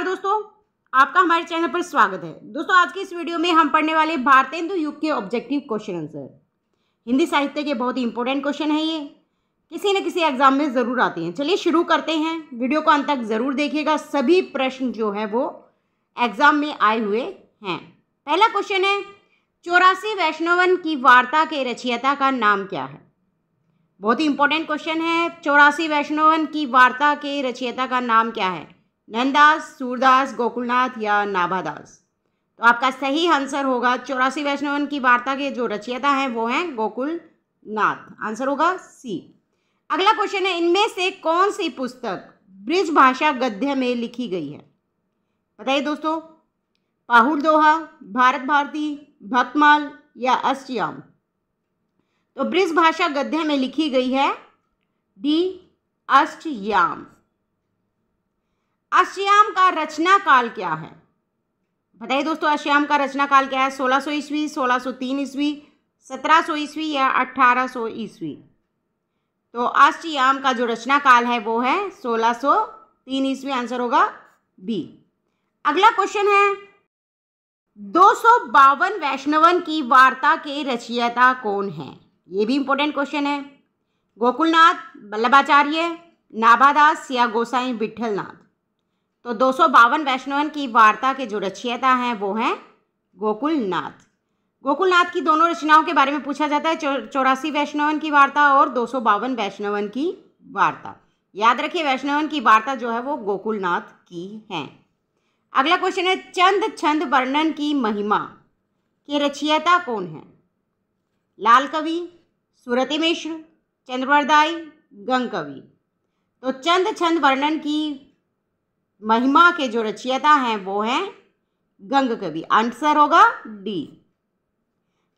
नमस्कार दोस्तों आपका हमारे चैनल पर स्वागत है दोस्तों आज की इस वीडियो में हम पढ़ने वाले भारतेंदु युग के ऑब्जेक्टिव क्वेश्चन आंसर हिंदी साहित्य के बहुत ही इंपॉर्टेंट क्वेश्चन है ये किसी न किसी एग्जाम में ज़रूर आते हैं चलिए शुरू करते हैं वीडियो को अंत तक ज़रूर देखिएगा सभी प्रश्न जो है वो एग्जाम में आए हुए हैं पहला क्वेश्चन है चौरासी वैष्णवन की वार्ता के रचियता का नाम क्या है बहुत ही इंपॉर्टेंट क्वेश्चन है चौरासी वैष्णवन की वार्ता के रचियता का नाम क्या है नंददास सूरदास गोकुलनाथ या नाभादास तो आपका सही आंसर होगा चौरासी वैष्णवन की वार्ता के जो रचयिता हैं वो हैं गोकुल नाथ आंसर होगा सी अगला क्वेश्चन है इनमें से कौन सी पुस्तक ब्रिज भाषा गद्य में लिखी गई है बताइए दोस्तों पाहुल दोहा भारत भारती भक्तमाल या अस्याम तो ब्रिज भाषा गद्य में लिखी गई है डी अष्टयाम अश्याम का रचना काल क्या है बताइए दोस्तों अश्याम का रचना काल क्या है 1600 सो ईस्वी सौ तीन ईस्वी 1700 ईस्वी या 1800 ईस्वी तो अश्याम का जो रचना काल है वो है 1603 सो ईस्वी आंसर होगा बी अगला क्वेश्चन है दो सौ बावन वैष्णवन की वार्ता के रचयिता कौन है ये भी इंपॉर्टेंट क्वेश्चन है गोकुलनाथ वल्लभाचार्य नाभादास या गोसाई विठलनाथ तो दो सौ बावन वैष्णवन की वार्ता के जो रचयिता हैं वो हैं गोकुलनाथ गोकुलनाथ की दोनों रचनाओं के बारे में पूछा जाता है चौरासी वैष्णवन की वार्ता और दो सौ बावन वैष्णवन की वार्ता याद रखिए वैष्णवन की वार्ता जो है वो गोकुलनाथ की है अगला क्वेश्चन है चंद छंद वर्णन की महिमा के रचयिता कौन है लाल कवि सूरति मिश्र चंद्रवरदाई गंग कवि तो चंद छंद वर्णन की महिमा के जो रचयिता हैं वो हैं गंग कवि आंसर होगा डी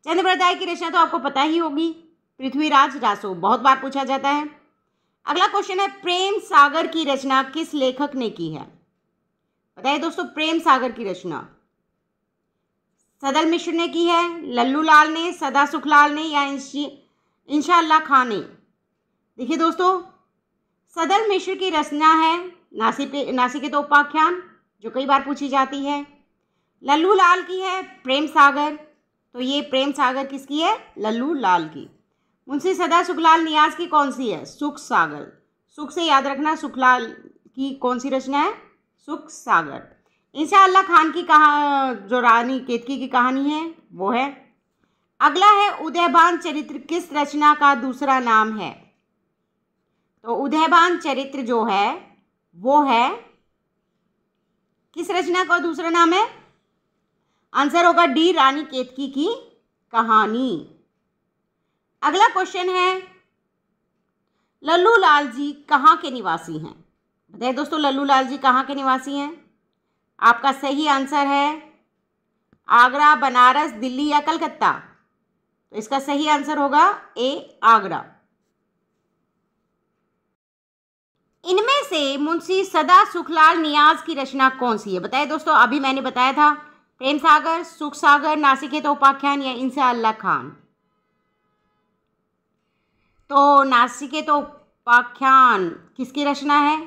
चंद्रप्रदाय की रचना तो आपको पता ही होगी पृथ्वीराज रासो बहुत बार पूछा जाता है अगला क्वेश्चन है प्रेम सागर की रचना किस लेखक ने की है बताइए दोस्तों प्रेम सागर की रचना सदल मिश्र ने की है लल्लू लाल ने सदा सुखलाल ने या इंशाल्लाह खान ने देखिए दोस्तों सदल मिश्र की रचना है नासिक नासिक उपाख्यान जो कई बार पूछी जाती है लल्लू लाल की है प्रेम सागर तो ये प्रेम सागर किसकी है लल्लू लाल की मुंशी सदा सुखलाल नियाज की कौन सी है सुख सागर सुख से याद रखना सुखलाल की कौन सी रचना है सुख सागर इंशा अल्लाह खान की कहा जो रानी केतकी की कहानी है वो है अगला है उदयभान चरित्र किस रचना का दूसरा नाम है तो उदयभान चरित्र जो है वो है किस रचना का दूसरा नाम है आंसर होगा डी रानी केतकी की कहानी अगला क्वेश्चन है लल्लू लाल जी कहाँ के निवासी हैं बताइए दोस्तों लल्लू लाल जी कहाँ के निवासी हैं आपका सही आंसर है आगरा बनारस दिल्ली या कलकत्ता तो इसका सही आंसर होगा ए आगरा इनमें से मुंशी सदा सुखलाल नियाज की रचना कौन सी है बताए दोस्तों अभी मैंने बताया था प्रेम सागर सुख सागर तो उपाख्यान या इंसा अल्लाह खान तो तो उपाख्यान किसकी रचना है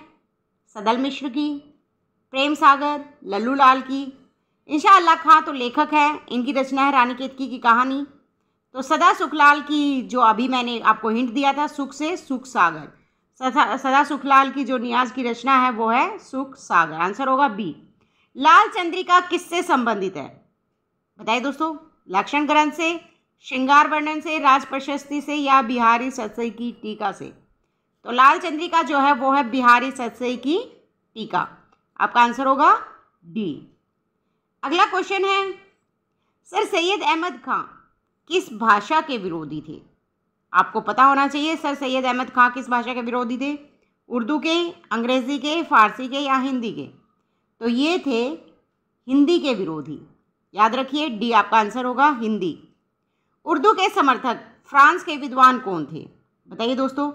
सदल मिश्र की प्रेम सागर लल्लू लाल की इनशा अल्लाह खां तो लेखक है इनकी रचना है रानी केतकी की कहानी तो सदा सुखलाल की जो अभी मैंने आपको हिंट दिया था सुख से सुख सागर सदा सदा सुखलाल की जो न्याज की रचना है वो है सुख सागर आंसर होगा बी लाल चंद्रिका किससे संबंधित है बताइए दोस्तों लक्षण ग्रंथ से श्रृंगार वर्णन से राज प्रशस्ति से या बिहारी सत्सई की टीका से तो लाल चंद्रिका जो है वो है बिहारी सत्सई की टीका आपका आंसर होगा डी अगला क्वेश्चन है सर सैयद अहमद खां किस भाषा के विरोधी थे आपको पता होना चाहिए सर सैयद अहमद खां किस भाषा के विरोधी थे उर्दू के अंग्रेज़ी के फारसी के या हिंदी के तो ये थे हिंदी के विरोधी याद रखिए डी आपका आंसर होगा हिंदी उर्दू के समर्थक फ्रांस के विद्वान कौन थे बताइए दोस्तों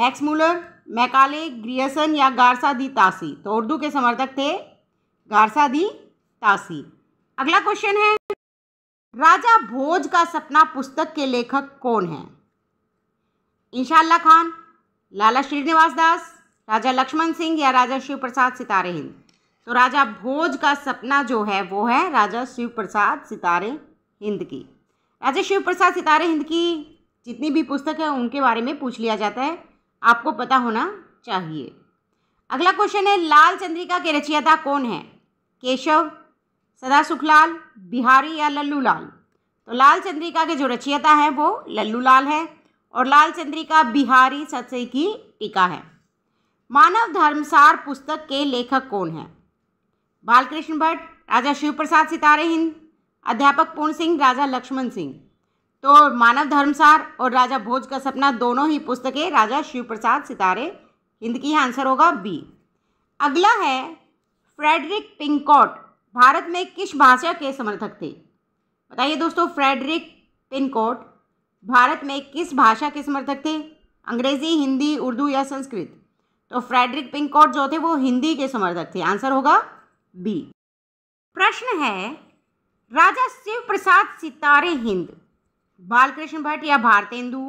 मैक्स मूलर मैकाले ग्रियसन या गारसा दी तासी तो उर्दू के समर्थक थे गारसा दी तासी अगला क्वेश्चन है राजा भोज का सपना पुस्तक के लेखक कौन है इंशाला खान लाला श्रीनिवास दास राजा लक्ष्मण सिंह या राजा शिव प्रसाद सितारे हिंद तो राजा भोज का सपना जो है वो है राजा शिव प्रसाद सितारे हिंद की राजा शिव प्रसाद सितारे हिंद की जितनी भी पुस्तक है उनके बारे में पूछ लिया जाता है आपको पता होना चाहिए अगला क्वेश्चन है लाल चंद्रिका के रचयिता कौन है केशव सदा सुखलाल बिहारी या लल्लू लाल तो लाल चंद्रिका के जो रचियता है वो लल्लू लाल है और लाल चंद्रिका बिहारी सत्य की टीका है मानव धर्मसार पुस्तक के लेखक कौन हैं बालकृष्ण भट्ट राजा शिव प्रसाद सितारे हिंद अध्यापक पूर्ण सिंह राजा लक्ष्मण सिंह तो मानव धर्मसार और राजा भोज का सपना दोनों ही पुस्तकें राजा शिव प्रसाद सितारे हिंद की आंसर होगा बी अगला है फ्रेडरिक पिंकॉट भारत में किस भाषा के समर्थक थे बताइए दोस्तों फ्रेडरिक पिनकोट भारत में किस भाषा के समर्थक थे अंग्रेजी हिंदी उर्दू या संस्कृत तो फ्रेडरिक पिनकोट जो थे वो हिंदी के समर्थक थे आंसर होगा बी प्रश्न है राजा शिव प्रसाद सितारे हिंद बालकृष्ण भट्ट या भारतेंदु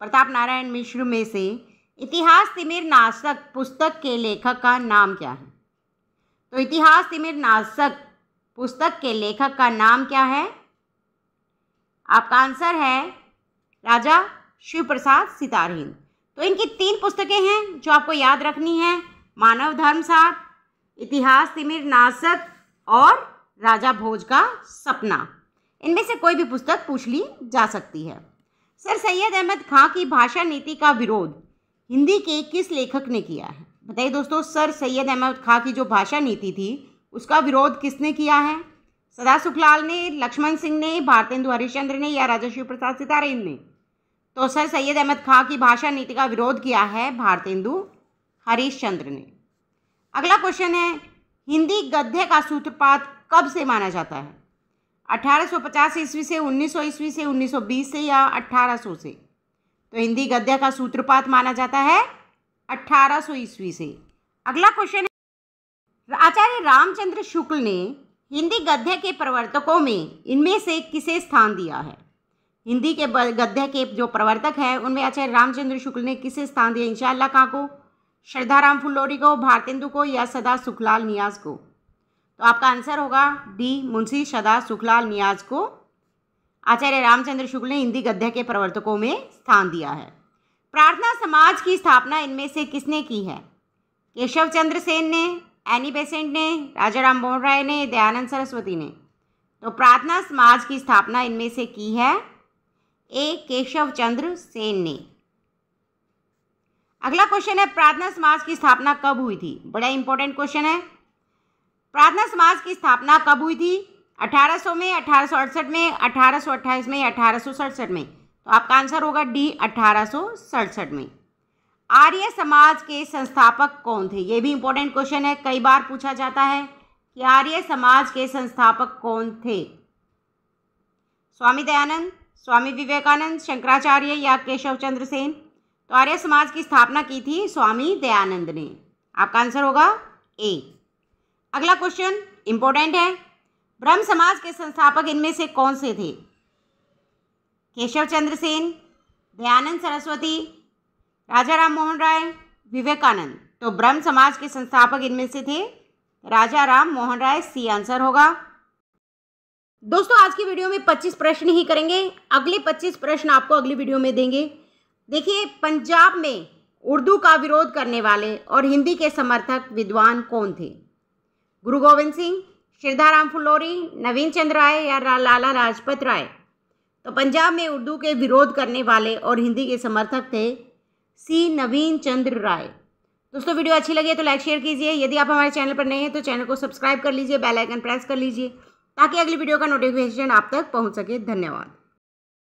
प्रताप नारायण मिश्र में से इतिहास तिमिर नाशक पुस्तक के लेखक का नाम क्या है तो इतिहास तिमिर नाशक पुस्तक के लेखक का नाम क्या है आपका आंसर है राजा शिव प्रसाद सितारहिंद तो इनकी तीन पुस्तकें हैं जो आपको याद रखनी है मानव धर्म सार इतिहास तिमिर नासक और राजा भोज का सपना इनमें से कोई भी पुस्तक पूछ ली जा सकती है सर सैयद अहमद खां की भाषा नीति का विरोध हिंदी के किस लेखक ने किया है बताइए दोस्तों सर सैयद अहमद खां की जो भाषा नीति थी उसका विरोध किसने किया है सदा सुखलाल ने लक्ष्मण सिंह ने भारतेंदु हरिश्चंद्र ने या राजस्व प्रसाद सितारेन ने तो सर सैयद अहमद खां की भाषा नीति का विरोध किया है भारतेंदु हरिश्चंद्र ने अगला क्वेश्चन है हिंदी गद्य का सूत्रपात कब से माना जाता है 1850 ईस्वी से 1900 ईस्वी से 1920 से या 1800 से तो हिंदी गद्य का सूत्रपात माना जाता है 1800 ईस्वी से अगला क्वेश्चन आचार्य रामचंद्र शुक्ल ने हिंदी गद्य के प्रवर्तकों में इनमें से किसे स्थान दिया है हिंदी के गद्य के जो प्रवर्तक हैं उनमें आचार्य रामचंद्र शुक्ल ने किसे स्थान दिया इंशाला कहाँ को श्रद्धाराम फुल्लोरी को भारतेंदु को या सदा सुखलाल नियाज को तो आपका आंसर होगा डी मुंशी सदा सुखलाल नियाज को आचार्य रामचंद्र शुक्ल ने हिंदी गद्य के प्रवर्तकों में स्थान दिया है प्रार्थना समाज की स्थापना इनमें से किसने की है केशव चंद्र सेन ने एनी बेसेंट ने राजा राम मोहन राय ने दयानंद सरस्वती ने तो प्रार्थना समाज की स्थापना इनमें से की है ए केशव चंद्र सेन ने अगला क्वेश्चन है प्रार्थना समाज की स्थापना कब हुई थी बड़ा इंपॉर्टेंट क्वेश्चन है प्रार्थना समाज की स्थापना कब हुई थी 1800 में अठारह में अठारह में अठारह में तो आपका आंसर होगा डी अठारह में आर्य समाज के संस्थापक कौन थे ये भी इंपॉर्टेंट क्वेश्चन है कई बार पूछा जाता है कि आर्य समाज के संस्थापक कौन थे स्वामी दयानंद स्वामी विवेकानंद शंकराचार्य या केशव चंद्र सेन तो आर्य समाज की स्थापना की थी स्वामी दयानंद ने आपका आंसर होगा ए अगला क्वेश्चन इंपॉर्टेंट है ब्रह्म समाज के संस्थापक इनमें से कौन से थे केशव चंद्र सेन दयानंद सरस्वती राजा राम मोहन राय विवेकानंद तो ब्रह्म समाज के संस्थापक इनमें से थे राजा राम मोहन राय सी आंसर होगा दोस्तों आज की वीडियो में 25 प्रश्न ही करेंगे अगले 25 प्रश्न आपको अगली वीडियो में देंगे देखिए पंजाब में उर्दू का विरोध करने वाले और हिंदी के समर्थक विद्वान कौन थे गुरु गोविंद सिंह श्रीधाराम फुलोरी नवीन चंद्र राय या लाला लाजपत राय तो पंजाब में उर्दू के विरोध करने वाले और हिंदी के समर्थक थे सी नवीन चंद्र राय दोस्तों वीडियो अच्छी लगी है तो लाइक शेयर कीजिए यदि आप हमारे चैनल पर नए हैं तो चैनल को सब्सक्राइब कर लीजिए बेल आइकन प्रेस कर लीजिए ताकि अगली वीडियो का नोटिफिकेशन आप तक पहुंच सके धन्यवाद